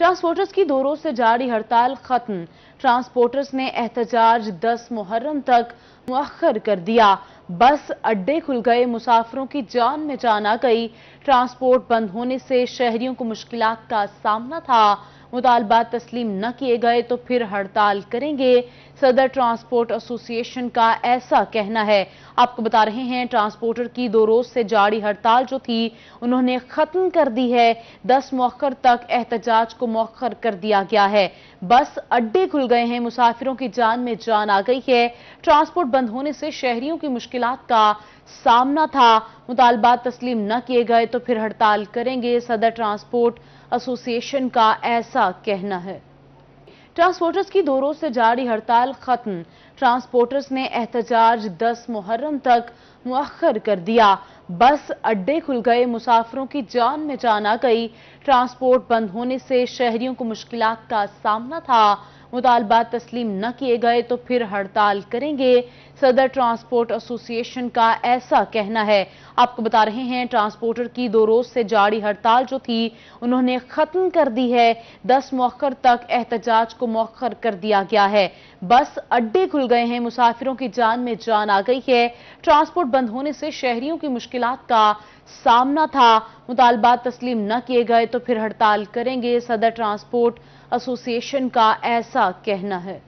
transporters की दो रोज से जारी हड़ताल खत्म ट्रांसपोर्टर्स ने एहतजाज 10 मुहर्रम तक मुखर कर दिया बस अड्डे खुल गए मुसाफिरों की जान में जान आ गई ट्रांसपोर्ट बंद होने से शहरियों को मुश्किल का सामना था मुतालबात तस्लीम न किए गए तो फिर हड़ताल करेंगे सदर ट्रांसपोर्ट एसोसिएशन का ऐसा कहना है आपको बता रहे हैं ट्रांसपोर्टर की दो रोज से जारी हड़ताल जो थी उन्होंने खत्म कर दी है दस मौखर तक एहतजाज को मौखर कर दिया गया है बस अड्डे खुल गए हैं मुसाफिरों की जान में जान आ गई है ट्रांसपोर्ट बंद होने से शहरियों की मुश्किल का सामना था मुतालबात तस्लीम न किए गए तो फिर हड़ताल करेंगे सदर ट्रांसपोर्ट एसोसिएशन का ऐसा कहना है ट्रांसपोर्टर्स की दो रोज से जारी हड़ताल खत्म ट्रांसपोर्टर्स ने एहतजाज 10 मुहर्रम तक मुखर कर दिया बस अड्डे खुल गए मुसाफिरों की जान में जान आ गई ट्रांसपोर्ट बंद होने से शहरियों को मुश्किल का सामना था मुतालबात तस्लीम न किए गए तो फिर हड़ताल करेंगे सदर ट्रांसपोर्ट एसोसिएशन का ऐसा कहना है आपको बता रहे हैं ट्रांसपोर्टर की दो रोज से जारी हड़ताल जो थी उन्होंने खत्म कर दी है दस मौखर तक एहतजाज को मौखर कर दिया गया है बस अड्डे खुल गए हैं मुसाफिरों की जान में जान आ गई है ट्रांसपोर्ट बंद होने से शहरियों की मुश्किल का सामना था मुतालबा तस्लीम न किए गए तो फिर हड़ताल करेंगे सदर ट्रांसपोर्ट एसोसिएशन का ऐसा कहना है